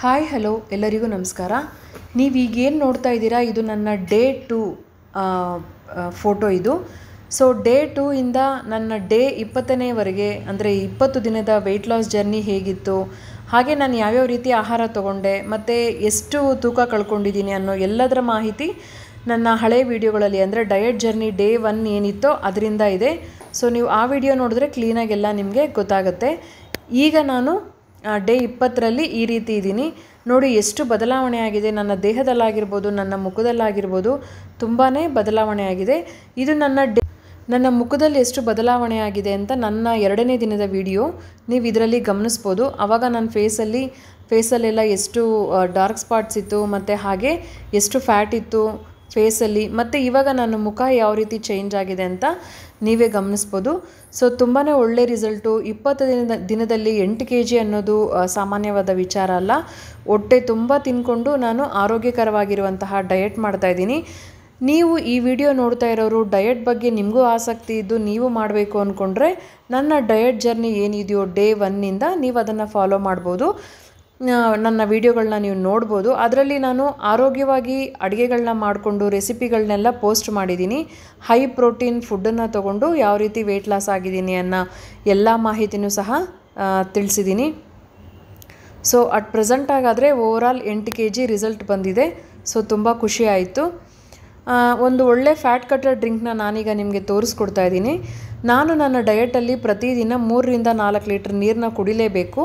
hi hello ಎಲ್ಲರಿಗೂ ನಮಸ್ಕಾರ ನೀವೀಗೇನು ನೋಡ್ತಾ ಇದ್ದೀರಾ ಇದು ನನ್ನ ಡೇ ಟು ಫೋಟೋ ಇದು ಸೊ ಡೇ ಟೂ ಇಂದ ನನ್ನ ಡೇ ಇಪ್ಪತ್ತನೇವರೆಗೆ ಅಂದರೆ ಇಪ್ಪತ್ತು ದಿನದ ವೆಯ್ಟ್ ಲಾಸ್ ಜರ್ನಿ ಹೇಗಿತ್ತು ಹಾಗೆ ನಾನು ಯಾವ್ಯಾವ ರೀತಿ ಆಹಾರ ತೊಗೊಂಡೆ ಮತ್ತು ಎಷ್ಟು ತೂಕ ಕಳ್ಕೊಂಡಿದ್ದೀನಿ ಅನ್ನೋ ಎಲ್ಲದರ ಮಾಹಿತಿ ನನ್ನ ಹಳೆ ವೀಡಿಯೋಗಳಲ್ಲಿ ಅಂದರೆ ಡಯಟ್ ಜರ್ನಿ ಡೇ ಒನ್ ಏನಿತ್ತೋ ಅದರಿಂದ ಇದೆ ಸೊ ನೀವು ಆ ವಿಡಿಯೋ ನೋಡಿದ್ರೆ ಕ್ಲೀನಾಗೆಲ್ಲ ನಿಮಗೆ ಗೊತ್ತಾಗುತ್ತೆ ಈಗ ನಾನು ಡೇ ಇಪ್ಪತ್ತರಲ್ಲಿ ಈ ರೀತಿ ಇದ್ದೀನಿ ನೋಡಿ ಎಷ್ಟು ಬದಲಾವಣೆ ಆಗಿದೆ ನನ್ನ ದೇಹದಲ್ಲಾಗಿರ್ಬೋದು ನನ್ನ ಮುಖದಲ್ಲಾಗಿರ್ಬೋದು ತುಂಬಾ ಬದಲಾವಣೆ ಆಗಿದೆ ಇದು ನನ್ನ ನನ್ನ ಮುಖದಲ್ಲಿ ಎಷ್ಟು ಬದಲಾವಣೆ ಆಗಿದೆ ಅಂತ ನನ್ನ ಎರಡನೇ ದಿನದ ವಿಡಿಯೋ ನೀವು ಇದರಲ್ಲಿ ಗಮನಿಸ್ಬೋದು ಆವಾಗ ನನ್ನ ಫೇಸಲ್ಲಿ ಫೇಸಲ್ಲೆಲ್ಲ ಎಷ್ಟು ಡಾರ್ಕ್ ಸ್ಪಾಟ್ಸ್ ಇತ್ತು ಮತ್ತು ಹಾಗೆ ಎಷ್ಟು ಫ್ಯಾಟ್ ಇತ್ತು ಫೇಸಲ್ಲಿ ಮತ್ತು ಇವಾಗ ನನ್ನ ಮುಖ ಯಾವ ರೀತಿ ಚೇಂಜ್ ಆಗಿದೆ ಅಂತ ನೀವೇ ಗಮನಿಸ್ಬೋದು ಸೊ ತುಂಬಾ ಒಳ್ಳೆ ರಿಸಲ್ಟು ಇಪ್ಪತ್ತು ದಿನದ ದಿನದಲ್ಲಿ ಎಂಟು ಕೆ ಜಿ ಅನ್ನೋದು ಸಾಮಾನ್ಯವಾದ ವಿಚಾರ ಅಲ್ಲ ಹೊಟ್ಟೆ ತುಂಬ ತಿಂದ್ಕೊಂಡು ನಾನು ಆರೋಗ್ಯಕರವಾಗಿರುವಂತಹ ಡಯಟ್ ಇದ್ದೀನಿ ನೀವು ಈ ವಿಡಿಯೋ ನೋಡ್ತಾ ಇರೋರು ಡಯಟ್ ಬಗ್ಗೆ ನಿಮಗೂ ಆಸಕ್ತಿ ಇದ್ದು ನೀವು ಮಾಡಬೇಕು ಅಂದ್ಕೊಂಡ್ರೆ ನನ್ನ ಡಯಟ್ ಜರ್ನಿ ಏನಿದೆಯೋ ಡೇ ಒನ್ನಿಂದ ನೀವು ಅದನ್ನು ಫಾಲೋ ಮಾಡ್ಬೋದು ನನ್ನ ವೀಡಿಯೋಗಳನ್ನ ನೀವು ನೋಡ್ಬೋದು ಅದರಲ್ಲಿ ನಾನು ಆರೋಗ್ಯವಾಗಿ ಅಡುಗೆಗಳನ್ನ ಮಾಡಿಕೊಂಡು ರೆಸಿಪಿಗಳನ್ನೆಲ್ಲ ಪೋಸ್ಟ್ ಮಾಡಿದ್ದೀನಿ ಹೈ ಪ್ರೋಟೀನ್ ಫುಡ್ಡನ್ನು ತೊಗೊಂಡು ಯಾವ ರೀತಿ ವೆಯ್ಟ್ ಲಾಸ್ ಆಗಿದ್ದೀನಿ ಅನ್ನೋ ಎಲ್ಲ ಮಾಹಿತಿನೂ ಸಹ ತಿಳಿಸಿದ್ದೀನಿ ಸೊ ಅಟ್ ಪ್ರೆಸೆಂಟ್ ಆಗಾದರೆ ಆಲ್ ಎಂಟು ಕೆ ಜಿ ರಿಸಲ್ಟ್ ಬಂದಿದೆ ಸೊ ತುಂಬ ಖುಷಿ ಆಯಿತು ಒಂದು ಒಳ್ಳೆ ಫ್ಯಾಟ್ ಕಟ್ಟರ್ ಡ್ರಿಂಕ್ನ ನಾನೀಗ ನಿಮಗೆ ತೋರಿಸ್ಕೊಡ್ತಾ ಇದ್ದೀನಿ ನಾನು ನನ್ನ ಡಯಟಲ್ಲಿ ಪ್ರತಿದಿನ ಮೂರರಿಂದ ನಾಲ್ಕು ಲೀಟ್ರ್ ನೀರನ್ನ ಕುಡಿಲೇಬೇಕು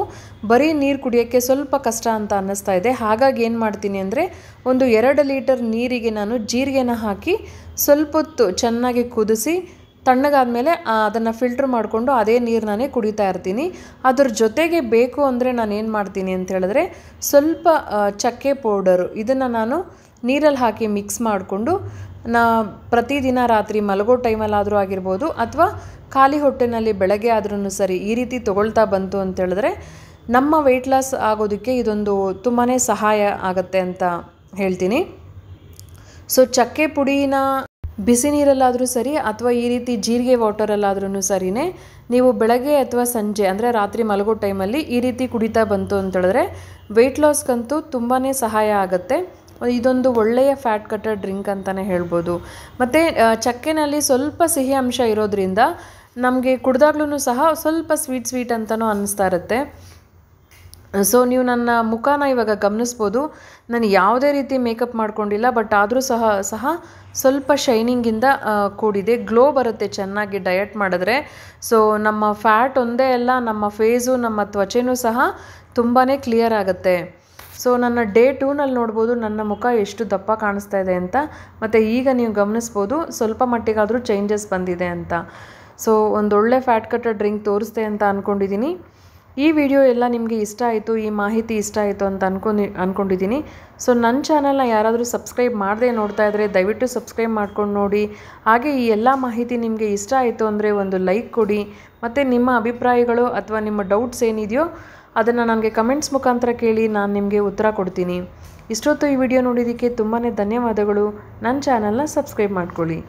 ಬರೀ ನೀರು ಕುಡಿಯೋಕ್ಕೆ ಸ್ವಲ್ಪ ಕಷ್ಟ ಅಂತ ಅನ್ನಿಸ್ತಾ ಇದೆ ಹಾಗಾಗಿ ಏನು ಮಾಡ್ತೀನಿ ಅಂದರೆ ಒಂದು ಎರಡು ಲೀಟರ್ ನೀರಿಗೆ ನಾನು ಜೀರಿಗೆನ ಹಾಕಿ ಸ್ವಲ್ಪ ಹೊತ್ತು ಚೆನ್ನಾಗಿ ಕುದಿಸಿ ತಣ್ಣಗಾದಮೇಲೆ ಅದನ್ನು ಫಿಲ್ಟ್ರ್ ಮಾಡಿಕೊಂಡು ಅದೇ ನೀರನ್ನೇ ಕುಡಿತಾ ಇರ್ತೀನಿ ಅದರ ಜೊತೆಗೆ ಬೇಕು ಅಂದರೆ ನಾನು ಏನು ಮಾಡ್ತೀನಿ ಅಂತ ಹೇಳಿದ್ರೆ ಸ್ವಲ್ಪ ಚಕ್ಕೆ ಪೌಡರು ಇದನ್ನು ನಾನು ನೀರಲ್ಲಿ ಹಾಕಿ ಮಿಕ್ಸ್ ಮಾಡಿಕೊಂಡು ನಾ ಪ್ರತಿದಿನ ರಾತ್ರಿ ಮಲಗೋ ಟೈಮಲ್ಲಾದರೂ ಆಗಿರ್ಬೋದು ಅಥವಾ ಖಾಲಿ ಹೊಟ್ಟೆನಲ್ಲಿ ಬೆಳಗ್ಗೆ ಆದ್ರೂ ಸರಿ ಈ ರೀತಿ ತೊಗೊಳ್ತಾ ಬಂತು ಅಂತೇಳಿದ್ರೆ ನಮ್ಮ ವೆಯ್ಟ್ ಲಾಸ್ ಆಗೋದಕ್ಕೆ ಇದೊಂದು ತುಂಬಾ ಸಹಾಯ ಆಗುತ್ತೆ ಅಂತ ಹೇಳ್ತೀನಿ ಸೊ ಚಕ್ಕೆ ಪುಡಿನ ಬಿಸಿ ನೀರಲ್ಲಾದರೂ ಸರಿ ಅಥವಾ ಈ ರೀತಿ ಜೀರಿಗೆ ವಾಟರಲ್ಲಾದ್ರೂ ಸರಿನೇ ನೀವು ಬೆಳಗ್ಗೆ ಅಥವಾ ಸಂಜೆ ಅಂದರೆ ರಾತ್ರಿ ಮಲಗೋ ಟೈಮಲ್ಲಿ ಈ ರೀತಿ ಕುಡಿತಾ ಬಂತು ಅಂತೇಳಿದ್ರೆ ವೆಯ್ಟ್ ಲಾಸ್ಗಂತೂ ತುಂಬಾ ಸಹಾಯ ಆಗುತ್ತೆ ಇದೊಂದು ಒಳ್ಳೆಯ ಫ್ಯಾಟ್ ಕಟ್ಟರ್ ಡ್ರಿಂಕ್ ಅಂತಲೇ ಹೇಳ್ಬೋದು ಮತ್ತು ಚಕ್ಕೆನಲ್ಲಿ ಸ್ವಲ್ಪ ಸಿಹಿ ಅಂಶ ಇರೋದ್ರಿಂದ ನಮಗೆ ಕುಡ್ದಾಗ್ಲೂ ಸಹ ಸ್ವಲ್ಪ ಸ್ವೀಟ್ ಸ್ವೀಟ್ ಅಂತಲೂ ಅನ್ನಿಸ್ತಾ ಇರುತ್ತೆ ಸೊ ನೀವು ನನ್ನ ಮುಖನ ಇವಾಗ ಗಮನಿಸ್ಬೋದು ನಾನು ಯಾವುದೇ ರೀತಿ ಮೇಕಪ್ ಮಾಡ್ಕೊಂಡಿಲ್ಲ ಬಟ್ ಆದರೂ ಸಹ ಸಹ ಸ್ವಲ್ಪ ಶೈನಿಂಗಿಂದ ಕೂಡಿದೆ ಗ್ಲೋ ಬರುತ್ತೆ ಚೆನ್ನಾಗಿ ಡಯಟ್ ಮಾಡಿದ್ರೆ ಸೊ ನಮ್ಮ ಫ್ಯಾಟ್ ಒಂದೇ ಅಲ್ಲ ನಮ್ಮ ಫೇಸು ನಮ್ಮ ತ್ವಚೆನೂ ಸಹ ತುಂಬಾ ಕ್ಲಿಯರ್ ಆಗುತ್ತೆ ಸೊ ನನ್ನ ಡೇ ಟೂನಲ್ಲಿ ನೋಡ್ಬೋದು ನನ್ನ ಮುಖ ಎಷ್ಟು ದಪ್ಪ ಕಾಣಿಸ್ತಾ ಇದೆ ಅಂತ ಮತ್ತು ಈಗ ನೀವು ಗಮನಿಸ್ಬೋದು ಸ್ವಲ್ಪ ಮಟ್ಟಿಗಾದರೂ ಚೇಂಜಸ್ ಬಂದಿದೆ ಅಂತ ಸೊ ಒಂದೊಳ್ಳೆ ಫ್ಯಾಟ್ ಕಟ್ಟರ್ ಡ್ರಿಂಕ್ ತೋರಿಸ್ತೆ ಅಂತ ಅಂದ್ಕೊಂಡಿದ್ದೀನಿ ಈ ವಿಡಿಯೋ ಎಲ್ಲ ನಿಮಗೆ ಇಷ್ಟ ಆಯಿತು ಈ ಮಾಹಿತಿ ಇಷ್ಟ ಆಯಿತು ಅಂತ ಅಂದ್ಕೊಂಡು ಅಂದ್ಕೊಂಡಿದ್ದೀನಿ ಸೊ ನನ್ನ ಚಾನಲ್ನ ಯಾರಾದರೂ ಸಬ್ಸ್ಕ್ರೈಬ್ ಮಾಡದೆ ನೋಡ್ತಾ ಇದ್ದರೆ ದಯವಿಟ್ಟು ಸಬ್ಸ್ಕ್ರೈಬ್ ಮಾಡ್ಕೊಂಡು ನೋಡಿ ಹಾಗೆ ಈ ಎಲ್ಲ ಮಾಹಿತಿ ನಿಮಗೆ ಇಷ್ಟ ಆಯಿತು ಅಂದರೆ ಒಂದು ಲೈಕ್ ಕೊಡಿ ಮತ್ತು ನಿಮ್ಮ ಅಭಿಪ್ರಾಯಗಳು ಅಥವಾ ನಿಮ್ಮ ಡೌಟ್ಸ್ ಏನಿದೆಯೋ ಅದನ್ನು ನನಗೆ ಕಮೆಂಟ್ಸ್ ಮುಖಾಂತರ ಕೇಳಿ ನಾನು ನಿಮಗೆ ಉತ್ತರ ಕೊಡ್ತೀನಿ ಇಷ್ಟೊತ್ತು ಈ ವಿಡಿಯೋ ನೋಡಿದ್ದಕ್ಕೆ ತುಂಬಾ ಧನ್ಯವಾದಗಳು ನನ್ನ ಚಾನಲ್ನ ಸಬ್ಸ್ಕ್ರೈಬ್ ಮಾಡ್ಕೊಳ್ಳಿ